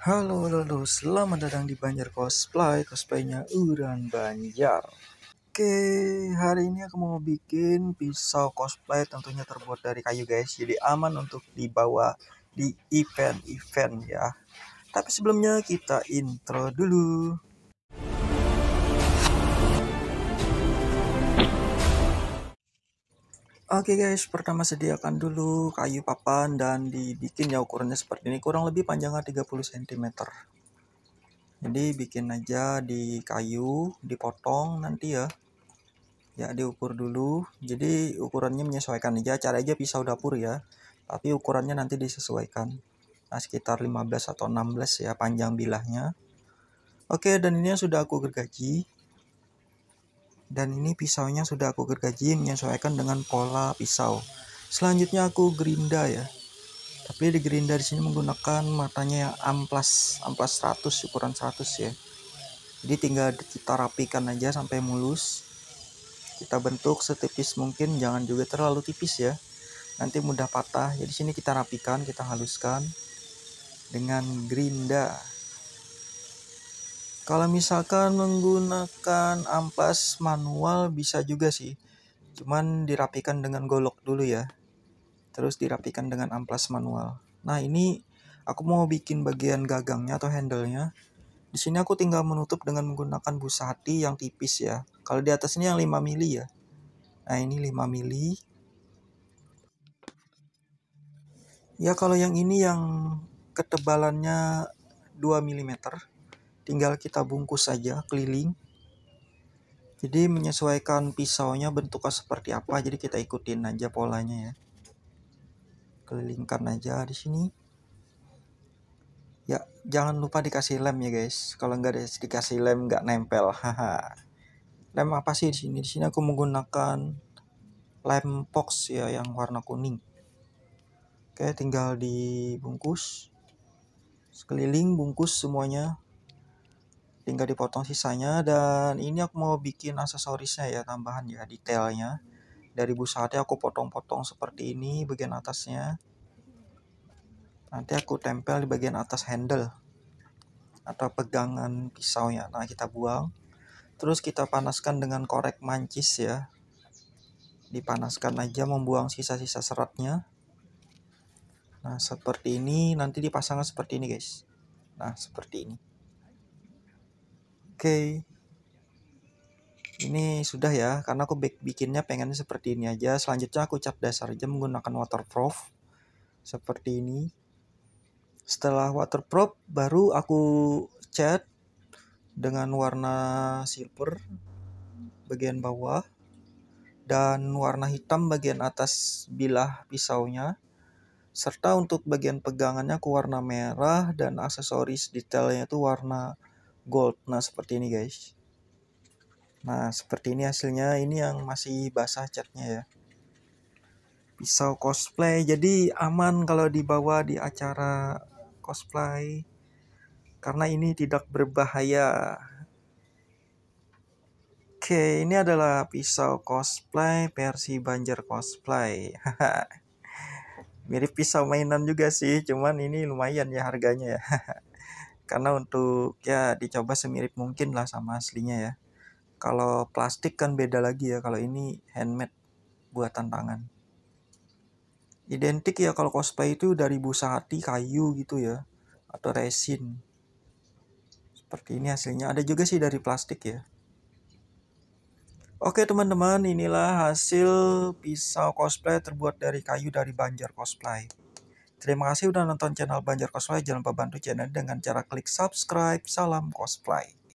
Halo, halo, halo, selamat datang di Banjar Cosplay, cosplaynya Uran Banjar. Oke, hari ini aku mau bikin pisau cosplay tentunya terbuat dari kayu guys, jadi aman untuk dibawa di event-event ya. Tapi sebelumnya kita intro dulu. Oke okay guys, pertama sediakan dulu kayu papan dan dibikin ya ukurannya seperti ini, kurang lebih panjangnya 30 cm. Jadi bikin aja di kayu, dipotong nanti ya. Ya diukur dulu, jadi ukurannya menyesuaikan aja, cara aja pisau dapur ya. Tapi ukurannya nanti disesuaikan. Nah sekitar 15 atau 16 ya panjang bilahnya. Oke okay, dan ini yang sudah aku gergaji, dan ini pisaunya sudah aku gergaji menyesuaikan dengan pola pisau. Selanjutnya aku gerinda ya. Tapi di gerinda di sini menggunakan matanya yang amplas, amplas 100 ukuran 100 ya. Jadi tinggal kita rapikan aja sampai mulus. Kita bentuk setipis mungkin, jangan juga terlalu tipis ya. Nanti mudah patah. Jadi ya, sini kita rapikan, kita haluskan dengan gerinda. Kalau misalkan menggunakan amplas manual bisa juga sih. Cuman dirapikan dengan golok dulu ya. Terus dirapikan dengan amplas manual. Nah, ini aku mau bikin bagian gagangnya atau handlenya. Di sini aku tinggal menutup dengan menggunakan busa hati yang tipis ya. Kalau di atas ini yang 5 mili ya. Nah, ini 5 mili. Ya, kalau yang ini yang ketebalannya 2 mm tinggal kita bungkus saja keliling jadi menyesuaikan pisaunya bentuknya seperti apa jadi kita ikutin aja polanya ya kelilingkan aja di sini ya jangan lupa dikasih lem ya guys kalau nggak dikasih lem nggak nempel haha lem apa sih di sini di sini aku menggunakan lem box ya yang warna kuning oke tinggal dibungkus sekeliling bungkus semuanya tinggal dipotong sisanya dan ini aku mau bikin aksesorisnya ya tambahan ya detailnya dari busa hati aku potong-potong seperti ini bagian atasnya nanti aku tempel di bagian atas handle atau pegangan pisaunya nah kita buang terus kita panaskan dengan korek mancis ya dipanaskan aja membuang sisa-sisa seratnya nah seperti ini nanti dipasangkan seperti ini guys nah seperti ini Oke. Ini sudah ya, karena aku bikinnya pengen seperti ini aja. Selanjutnya aku cap dasar aja menggunakan waterproof. Seperti ini. Setelah waterproof, baru aku cat dengan warna silver bagian bawah dan warna hitam bagian atas bilah pisaunya serta untuk bagian pegangannya aku warna merah dan aksesoris detailnya itu warna gold nah seperti ini guys nah seperti ini hasilnya ini yang masih basah catnya ya pisau cosplay jadi aman kalau dibawa di acara cosplay karena ini tidak berbahaya Oke, ini adalah pisau cosplay versi Banjar cosplay. Mirip pisau mainan juga sih, cuman ini lumayan ya harganya ya. karena untuk ya dicoba semirip mungkin lah sama aslinya ya kalau plastik kan beda lagi ya kalau ini handmade buatan tangan identik ya kalau cosplay itu dari busa hati kayu gitu ya atau resin seperti ini hasilnya ada juga sih dari plastik ya Oke teman-teman inilah hasil pisau cosplay terbuat dari kayu dari Banjar Cosplay Terima kasih sudah nonton channel Banjar Cosplay. Jangan lupa bantu channel dengan cara klik subscribe. Salam cosplay.